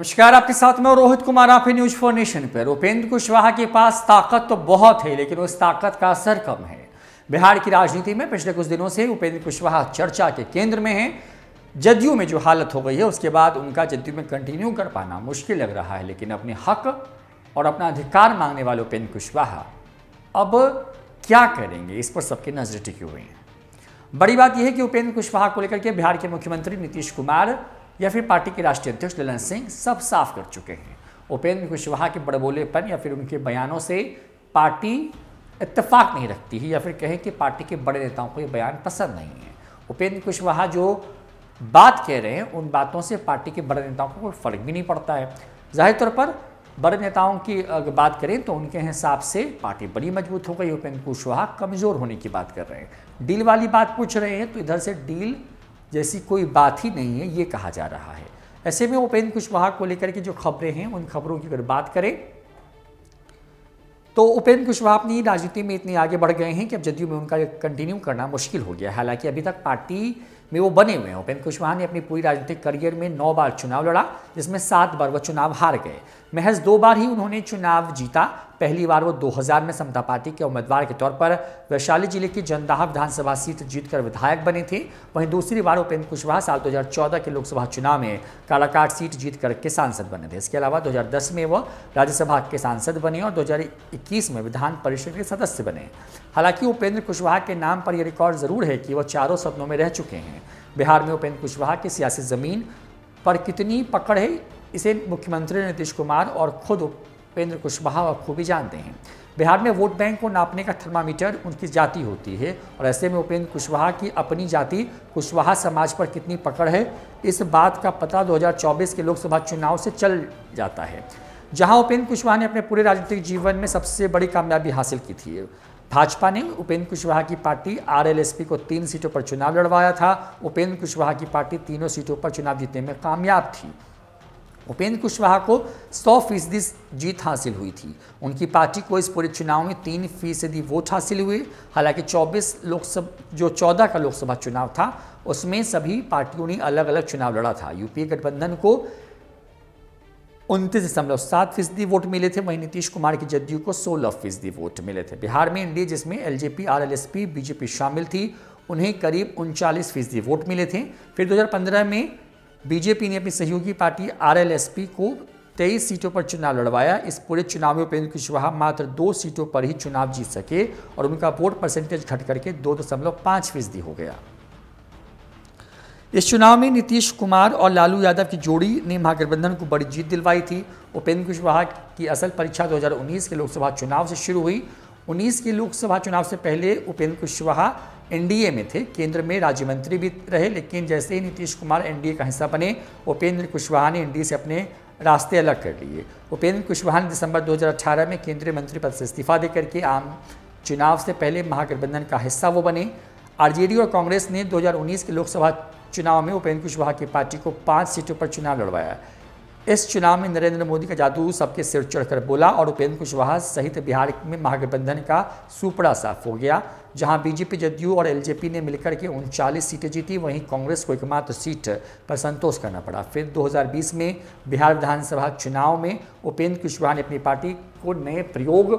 नमस्कार आपके साथ मैं रोहित कुमार आप न्यूज फोर नेशन पर उपेंद्र कुशवाहा के पास ताकत तो बहुत है लेकिन उस ताकत का असर कम है बिहार की राजनीति में पिछले कुछ दिनों से उपेंद्र कुशवाहा चर्चा के केंद्र में हैं जदयू में जो हालत हो गई है उसके बाद उनका जदयू में कंटिन्यू कर पाना मुश्किल लग रहा है लेकिन अपने हक और अपना अधिकार मांगने वाले उपेंद्र कुशवाहा अब क्या करेंगे इस पर सबकी नजरें टिकी हुई हैं बड़ी बात यह है कि उपेंद्र कुशवाहा को लेकर के बिहार के मुख्यमंत्री नीतीश कुमार या फिर पार्टी के राष्ट्रीय अध्यक्ष ललन सिंह सब साफ कर चुके हैं उपेंद्र कुशवाहा के बड़बोलेपन या फिर उनके बयानों से पार्टी इतफाक नहीं रखती है या फिर कहें कि पार्टी के बड़े नेताओं को ये बयान पसंद नहीं है उपेंद्र कुशवाहा जो बात कह रहे हैं उन बातों से पार्टी के बड़े नेताओं को कोई फर्क भी नहीं पड़ता है जाहिर तौर पर बड़े नेताओं की अगर बात करें तो उनके हिसाब से पार्टी बड़ी मजबूत हो गई उपेंद्र कुशवाहा कमज़ोर होने की बात कर रहे हैं डील वाली बात पूछ रहे हैं तो इधर से डील जैसी कोई बात ही नहीं है ये कहा जा रहा है ऐसे में उपेंद्र कुशवाहा को लेकर के जो खबरें हैं उन खबरों की अगर बात करें तो उपेंद्र कुशवाहा अपनी राजनीति में इतने आगे बढ़ गए हैं कि अब जदयू में उनका कंटिन्यू करना मुश्किल हो गया हालांकि अभी तक पार्टी में वो बने हुए हैं उपेंद्र कुशवाहा ने अपनी पूरी राजनीतिक करियर में नौ बार चुनाव लड़ा जिसमें सात बार वो चुनाव हार गए महज दो बार ही उन्होंने चुनाव जीता पहली बार वो 2000 में समता पार्टी के उम्मीदवार के तौर पर वैशाली जिले की जनदाह विधानसभा सीट जीतकर विधायक बने थे वहीं दूसरी बार उपेंद्र कुशवाहा साल 2014 के लोकसभा चुनाव में कालाकाट सीट जीतकर के सांसद बने थे इसके अलावा 2010 में वह राज्यसभा के सांसद बने और 2021 में विधान परिषद के सदस्य बने हालांकि उपेंद्र कुशवाहा के नाम पर यह रिकॉर्ड जरूर है कि वह चारों सदनों में रह चुके हैं बिहार में उपेंद्र कुशवाहा की सियासी ज़मीन पर कितनी पकड़ है इसे मुख्यमंत्री नीतीश कुमार और खुद उपेंद्र कुशवाहा और खूबी जानते हैं बिहार में वोट बैंक को नापने का थर्मामीटर उनकी जाति होती है और ऐसे में उपेंद्र कुशवाहा की अपनी जाति कुशवाहा समाज पर कितनी पकड़ है इस बात का पता 2024 के लोकसभा चुनाव से चल जाता है जहां उपेंद्र कुशवाहा ने अपने पूरे राजनीतिक जीवन में सबसे बड़ी कामयाबी हासिल की थी भाजपा ने उपेंद्र कुशवाहा की पार्टी आरएलएसपी को तीन सीटों पर चुनाव लड़वाया था उपेंद्र कुशवाहा की पार्टी तीनों सीटों पर चुनाव जीतने में कामयाब थी उपेंद्र कुशवाहा को 100 फीसदी जीत हासिल हुई थी उनकी पार्टी को इस पूरे चुनाव में तीन फीसदी वोट हासिल हुए हालांकि 24 लोकसभा जो 14 का लोकसभा चुनाव था उसमें सभी पार्टियों ने अलग अलग चुनाव लड़ा था यूपीए गठबंधन को उनतीस दशमलव सात फीसदी वोट मिले थे वहीं नीतीश कुमार की जदयू को सोलह फीसदी वोट मिले थे बिहार में एनडीए जिसमें एलजेपी आरएलएसपी बीजेपी शामिल थी उन्हें करीब उनचालीस फीसदी वोट मिले थे फिर 2015 में बीजेपी ने अपनी सहयोगी पार्टी आरएलएसपी को तेईस सीटों पर चुनाव लड़वाया इस पूरे चुनाव में उपेंद्र कुशवाहा मात्र दो सीटों पर ही चुनाव जीत सके और उनका वोट परसेंटेज घट करके दो दशमलव पाँच फीसदी हो गया इस चुनाव में नीतीश कुमार और लालू यादव की जोड़ी ने महागठबंधन को बड़ी जीत दिलवाई थी उपेंद्र कुशवाहा की असल परीक्षा 2019 के लोकसभा चुनाव से शुरू हुई 19 के लोकसभा चुनाव से पहले उपेंद्र कुशवाहा एनडीए में थे केंद्र में राज्य मंत्री भी रहे लेकिन जैसे ही नीतीश कुमार एनडीए का हिस्सा बने उपेंद्र कुशवाहा ने एनडीए से अपने रास्ते अलग कर लिए उपेंद्र कुशवाहा ने दिसंबर 2018 में केंद्रीय मंत्री पद से इस्तीफा देकर के आम चुनाव से पहले महागठबंधन का हिस्सा वो बने आरजेडी और कांग्रेस ने 2019 के लोकसभा चुनाव में उपेंद्र कुशवाहा की पार्टी को पाँच सीटों पर चुनाव लड़वाया इस चुनाव में नरेंद्र मोदी का जादू सबके सिर चढ़कर बोला और उपेंद्र कुशवाहा सहित बिहार में महागठबंधन का सुपड़ा साफ हो गया जहां बीजेपी जदयू और एलजेपी ने मिलकर के उनचालीस सीटें जीती वहीं कांग्रेस को एकमात्र सीट पर संतोष करना पड़ा फिर 2020 में बिहार विधानसभा चुनाव में उपेंद्र कुशवाहा ने अपनी पार्टी को नए प्रयोग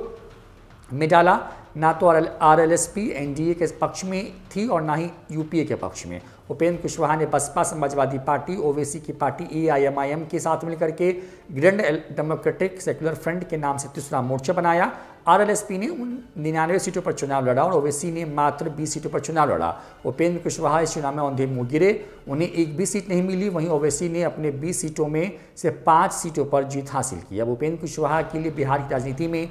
में डाला ना तो R L S P N D A के पक्ष में थी और ना ही यूपीए के पक्ष में उपेंद्र कुशवाहा ने बसपा समाजवादी पार्टी ओवैसी की party A I M I M के साथ मिलकर के ग्रैंड डेमोक्रेटिक सेकुलर फ्रंट के नाम से तीसरा मोर्चा बनाया आरएलएसपी ने उन निन्यानवे सीटों पर चुनाव लड़ा और ओवैसी ने मात्र 20 सीटों पर चुनाव लड़ा उपेंद्र कुशवाहा इस चुनाव में औंधे मुँह गिरे उन्हें एक भी सीट नहीं मिली वहीं ओवैसी ने अपने बीस सीटों में से पाँच सीटों पर जीत हासिल की अब उपेंद्र कुशवाहा के लिए बिहार की राजनीति में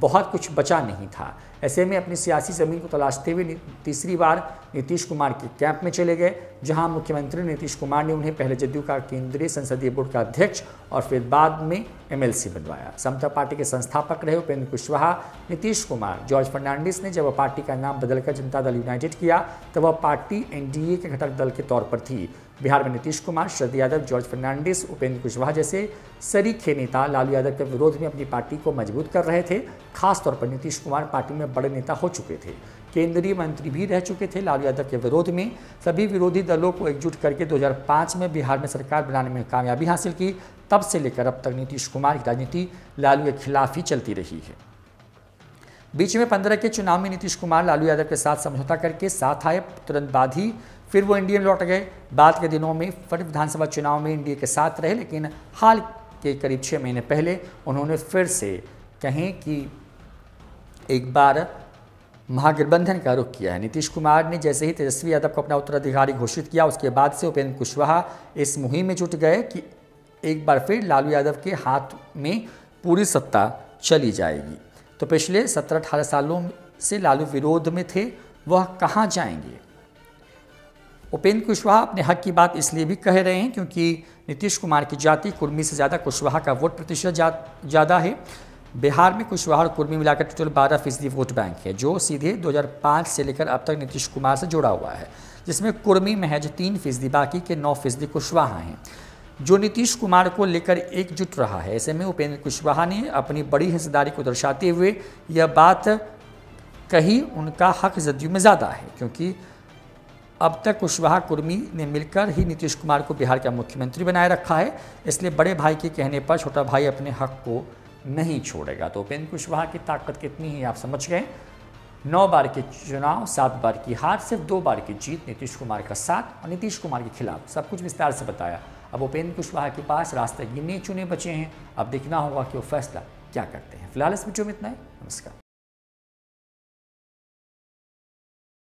बहुत कुछ बचा नहीं था ऐसे में अपनी सियासी ज़मीन को तलाशते हुए तीसरी बार नीतीश कुमार के कैंप में चले गए जहां मुख्यमंत्री नीतीश कुमार ने उन्हें पहले जदयू का केंद्रीय संसदीय बोर्ड का अध्यक्ष और फिर बाद में एमएलसी बनवाया समता पार्टी के संस्थापक रहे उपेंद्र कुशवाहा नीतीश कुमार जॉर्ज फर्नांडिस ने जब वह पार्टी का नाम बदलकर जनता दल यूनाइटेड किया तब वह पार्टी एनडीए के घटक दल के तौर पर थी बिहार में नीतीश कुमार शरद यादव जॉर्ज फर्नांडिस उपेंद्र कुशवाहा जैसे सरीखे नेता लालू यादव के विरोध में अपनी पार्टी को मजबूत कर रहे थे खासतौर पर नीतीश कुमार पार्टी में बड़े नेता हो चुके थे केंद्रीय मंत्री भी रह चुके थे लालू यादव के विरोध में सभी विरोधी दलों को एकजुट करके 2005 में बिहार में सरकार बनाने में कामयाबी हासिल की तब से लेकर अब तक नीतीश कुमार की राजनीति लालू के खिलाफ ही चलती रही है बीच में पंद्रह के चुनाव में नीतीश कुमार लालू यादव के साथ समझौता करके साथ आए तुरंत बाद ही फिर वो इंडिया में लौट गए बाद के दिनों में फिर विधानसभा चुनाव में इंडिया के साथ रहे लेकिन हाल के करीब छः महीने पहले उन्होंने फिर से कहें कि एक बार महागठबंधन का रुख किया है नीतीश कुमार ने जैसे ही तेजस्वी यादव को अपना उत्तराधिकारी घोषित किया उसके बाद से उपेंद्र कुशवाहा इस मुहिम में जुट गए कि एक बार फिर लालू यादव के हाथ में पूरी सत्ता चली जाएगी तो पिछले सत्रह अठारह सालों से लालू विरोध में थे वह कहाँ जाएंगे उपेंद्र कुशवाहा अपने हक की बात इसलिए भी कह रहे हैं क्योंकि नीतीश कुमार की जाति कुर्मी से ज़्यादा कुशवाहा का वोट प्रतिशत ज़्यादा जा, है बिहार में कुशवाहा और कुर्मी मिलाकर टोटल बारह फीसदी वोट बैंक है जो सीधे 2005 से लेकर अब तक नीतीश कुमार से जुड़ा हुआ है जिसमें कुर्मी महज तीन फीसदी बाकी के नौ फीसदी कुशवाहा हैं जो नीतीश कुमार को लेकर एकजुट रहा है ऐसे में उपेंद्र कुशवाहा ने अपनी बड़ी हिस्सेदारी को दर्शाते हुए यह बात कही उनका हक जदयू में ज़्यादा है क्योंकि अब तक कुशवाहा कुर्मी ने मिलकर ही नीतीश कुमार को बिहार का मुख्यमंत्री बनाए रखा है इसलिए बड़े भाई के कहने पर छोटा भाई अपने हक को नहीं छोड़ेगा तो उपेंद्र कुशवाहा की ताकत कितनी है आप समझ गए नौ बार के चुनाव सात बार की हार सिर्फ दो बार की जीत नीतीश कुमार का साथ और नीतीश कुमार के खिलाफ सब कुछ विस्तार से बताया अब उपेंद्र कुशवाहा के पास रास्ते गिने चुने बचे हैं अब देखना होगा कि वो फैसला क्या करते हैं फिलहाल इस वीडियो में इतना ही नमस्कार